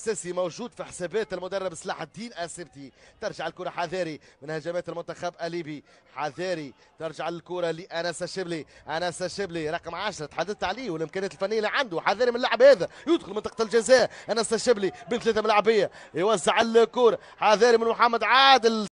اساسي موجود في حسابات المدرب صلاح الدين السبتي ترجع الكره حذاري من هجمات المنتخب الليبي حذاري ترجع الكره لانس الشبلي انس الشبلي رقم 10 تحدثت عليه والامكانيات الفنيه اللي عنده حذاري من اللاعب هذا يدخل منطقه الجزاء انس الشبلي بين ثلاثه ملاعبيه يوزع الكره حذاري من محمد عادل